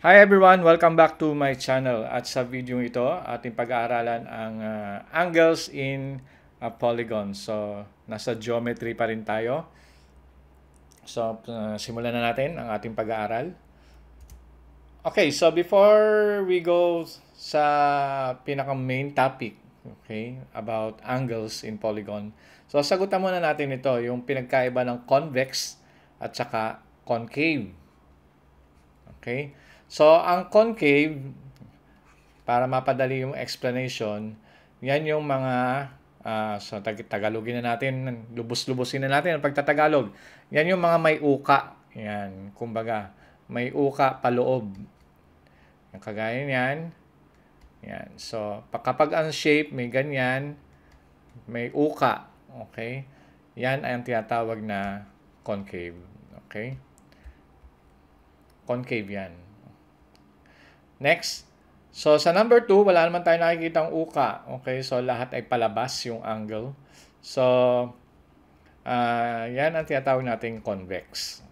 Hi everyone! Welcome back to my channel. At sa video ito, ating pag-aaralan ang uh, angles in a polygon. So, nasa geometry pa rin tayo. So, uh, simulan na natin ang ating pag-aaral. Okay, so before we go sa pinaka-main topic, okay, about angles in polygon. So, sagutan muna natin ito, yung pinagkaiba ng convex at saka concave. Okay? So, ang concave, para mapadali yung explanation, yan yung mga, uh, so tag Tagalogin na natin, lubos-lubosin na natin ang pagtatagalog. Yan yung mga may uka. Yan, kumbaga, may uka paloob. Yung kagaya niyan. Yan. So, kapag ang shape may ganyan, may uka. Okay? Yan ay ang tinatawag na concave. Okay? Concave yan. Next. So, sa number 2, wala naman tayo nakikita ang uka. Okay? So, lahat ay palabas yung angle. So, uh, yan ang tinatawag nating convex.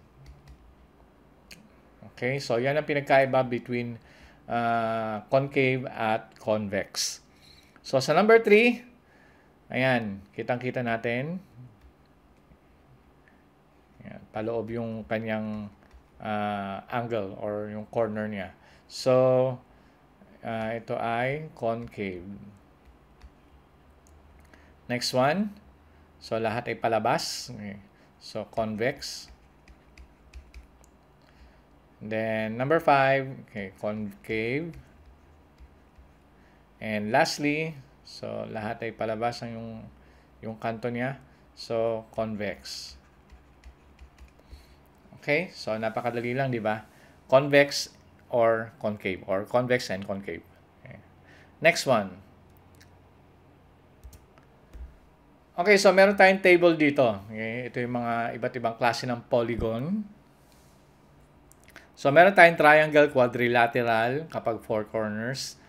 Okay? So, yan ang pinagkaiba between uh, concave at convex. So, sa number 3, ayan, kitang-kita natin. Ayan, paloob yung kanyang uh, angle or yung corner niya. So, uh, ito ay concave. Next one. So, lahat ay palabas. Okay. So, convex. Then, number five. Okay, concave. And lastly, so lahat ay palabas ang yung, yung kanto niya. So, convex. Okay? So, napakadali lang, di ba? Convex or concave or convex and concave. Okay. Next one. Okay, so meron tayong table dito. Okay, ito yung mga iba't ibang klase ng polygon. So meron tayong triangle, quadrilateral kapag four corners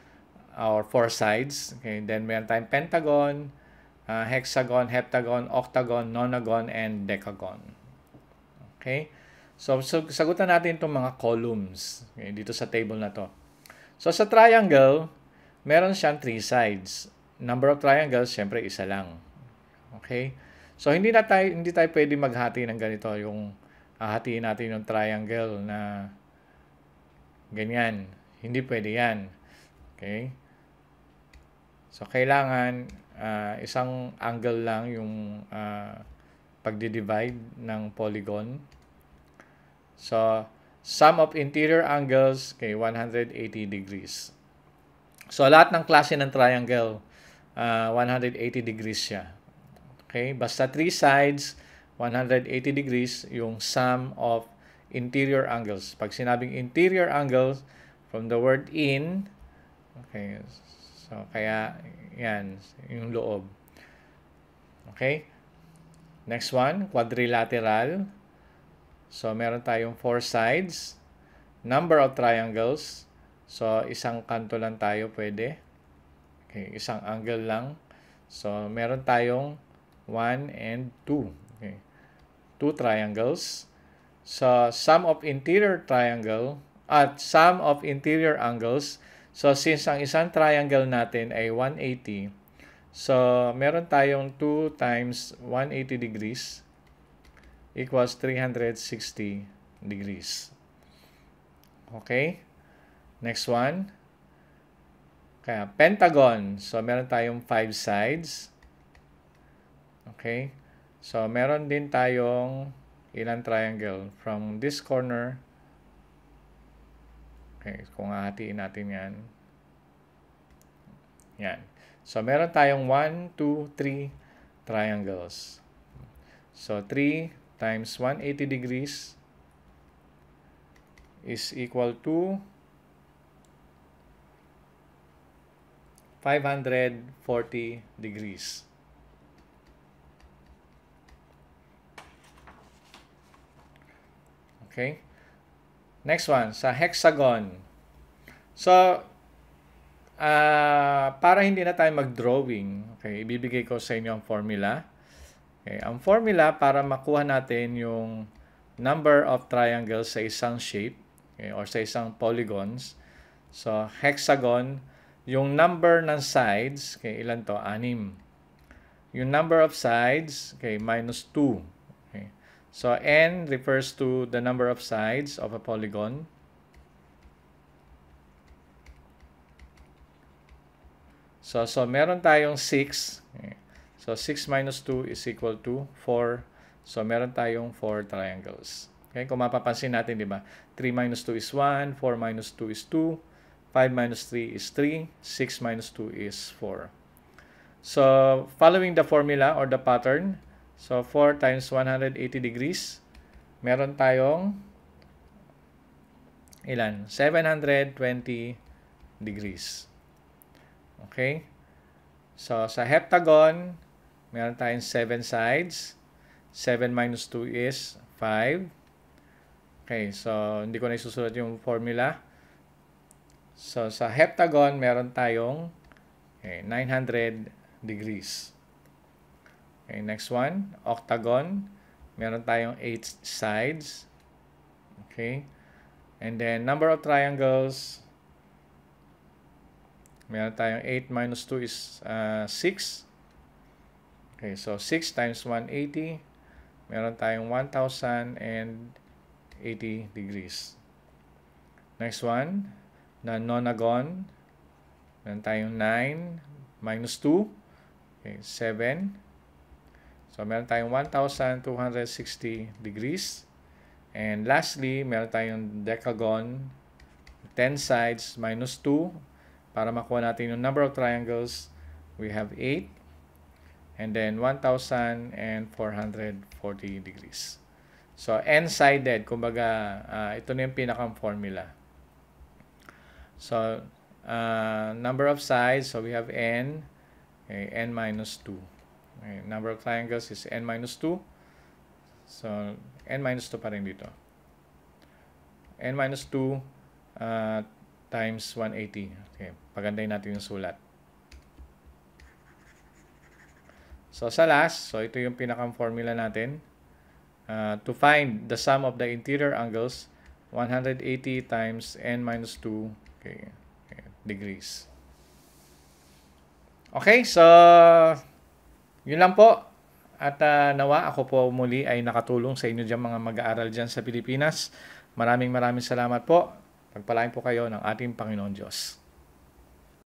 uh, or four sides. Okay, then meron tayong pentagon, uh, hexagon, heptagon, octagon, nonagon, and decagon. Okay? So, so sagutan natin itong mga columns okay, eh, dito sa table na to. So sa triangle, meron siyang three sides. Number of triangles, syempre isa lang. Okay? So hindi na tayo hindi tayo pwede maghati ng ganito yung hahatiin natin yung triangle na ganyan. Hindi pwede 'yan. Okay? So kailangan uh, isang angle lang yung uh, pagdi-divide ng polygon. So, sum of interior angles, okay, 180 degrees. So, lahat ng klase ng triangle, uh, ah, 180 degrees siya. Okay, basta three sides, 180 degrees yung sum of interior angles. Pag sinabing interior angles, from the word in, okay, so kaya yan, yung loob. Okay? Next one, quadrilateral. So, meron tayong four sides, number of triangles. So, isang kanto lang tayo pwede. Okay, isang angle lang. So, meron tayong 1 and 2. Okay. Two triangles. So, sum of interior triangle at sum of interior angles. So, since ang isang triangle natin ay 180, so meron tayong 2 times 180 degrees equals 360 degrees. Okay? Next one. Kaya, pentagon. So, meron tayong five sides. Okay? So, meron din tayong ilang triangle from this corner. Okay, kung hahatiin natin yan. Yan. So, meron tayong 1, 2, 3 triangles. So, 3 times 180 degrees is equal to 540 degrees. Okay? Next one, sa hexagon. So, uh, para hindi na tayo mag-drawing, okay, ibibigay ko sa inyo ang formula. Okay, ang formula para makuha natin yung number of triangles sa isang shape okay, or sa isang polygons. So, hexagon, yung number ng sides, okay, ilan to? Anim. Yung number of sides, okay, minus 2. Okay. So, n refers to the number of sides of a polygon. So, so meron tayong 6. Okay. So, 6 minus 2 is equal to 4. So, meron tayong 4 triangles. Okay, kung mapapansin natin, di ba? 3 minus 2 is 1, 4 minus 2 is 2, 5 minus 3 is 3, 6 minus 2 is 4. So, following the formula or the pattern, so 4 times 180 degrees, meron tayong ilan? 720 degrees. Okay? So, sa heptagon, Meron tayong 7 sides. 7 minus 2 is 5. Okay, so hindi ko na isusulat yung formula. So, sa heptagon, meron tayong okay, 900 degrees. Okay, next one, octagon. Meron tayong 8 sides. Okay. And then, number of triangles, meron tayong 8 minus 2 is uh, 6. Okay, so 6 times 180, meron tayong 1,080 degrees. Next one, na nonagon, meron tayong 9 minus 2, okay, 7. So, meron tayong 1,260 degrees. And lastly, meron tayong decagon, 10 sides minus 2. Para makuha natin yung number of triangles, we have 8 and then 1,440 degrees. So, n-sided, kumbaga, uh, ito na yung pinakang formula. So, uh, number of sides, so we have n, okay, eh, n minus 2. Okay, eh, number of triangles is n minus 2. So, n minus 2 pa rin dito. n minus 2 uh, ah, times 180. Okay, pagandahin natin yung sulat. So, sa last, so ito yung pinakang formula natin. Uh, to find the sum of the interior angles, 180 times n minus 2 okay, degrees. Okay, so yun lang po. At uh, nawa, ako po muli ay nakatulong sa inyo dyan mga mag-aaral dyan sa Pilipinas. Maraming maraming salamat po. Pagpalain po kayo ng ating Panginoon Diyos.